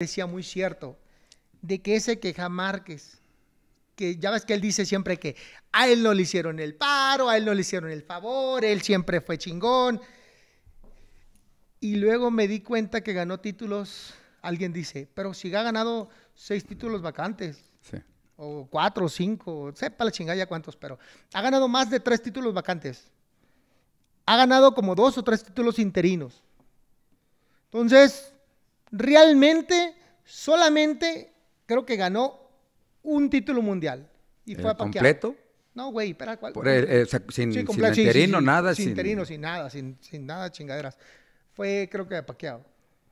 decía muy cierto, de que ese queja Márquez, que ya ves que él dice siempre que a él no le hicieron el paro, a él no le hicieron el favor, él siempre fue chingón. Y luego me di cuenta que ganó títulos, alguien dice, pero si ha ganado seis títulos vacantes. O cuatro, o cinco, sepa la chingada ya cuántos, pero ha ganado más de tres títulos vacantes. Ha ganado como dos o tres títulos interinos. Entonces, realmente solamente creo que ganó un título mundial. Y fue ¿Completo? No, güey, espera, ¿cuál? sin, sin interino, nada. Sin, interino, sin nada, sin, nada, chingaderas. Fue, creo que, paqueado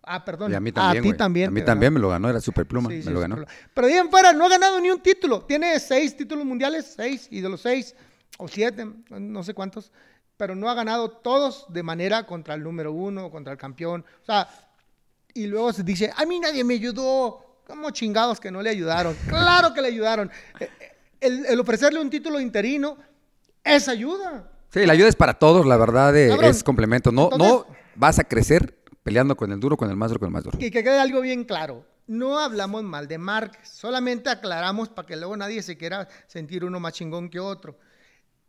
Ah, perdón. Y a mí también. A ti también. A mí también me lo ganó, era Superpluma, me lo ganó. Pero bien fuera, no ha ganado ni un título. Tiene seis títulos mundiales, seis, y de los seis, o siete, no sé cuántos, pero no ha ganado todos de manera contra el número uno, contra el campeón. O sea, y luego se dice, a mí nadie me ayudó. ¿Cómo chingados que no le ayudaron? Claro que le ayudaron. Eh, eh, el, ofrecerle un título interino es ayuda. Sí, la ayuda es para todos, la verdad, eh, es complemento. No, no vas a crecer peleando con el duro, con el más duro, con el más duro. Y que quede algo bien claro. No hablamos mal de Márquez, solamente aclaramos para que luego nadie se quiera sentir uno más chingón que otro.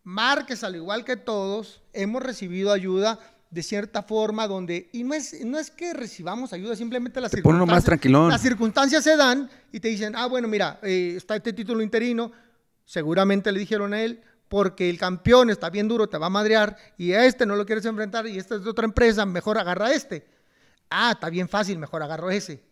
Márquez, al igual que todos, hemos recibido ayuda de cierta forma donde, y no es, no es que recibamos ayuda, simplemente las, circunstancias, las circunstancias se dan y te dicen, ah, bueno, mira, eh, está este título interino, seguramente le dijeron a él, porque el campeón está bien duro, te va a madrear, y a este no lo quieres enfrentar, y esta es de otra empresa, mejor agarra a este. Ah, está bien fácil, mejor agarro ese.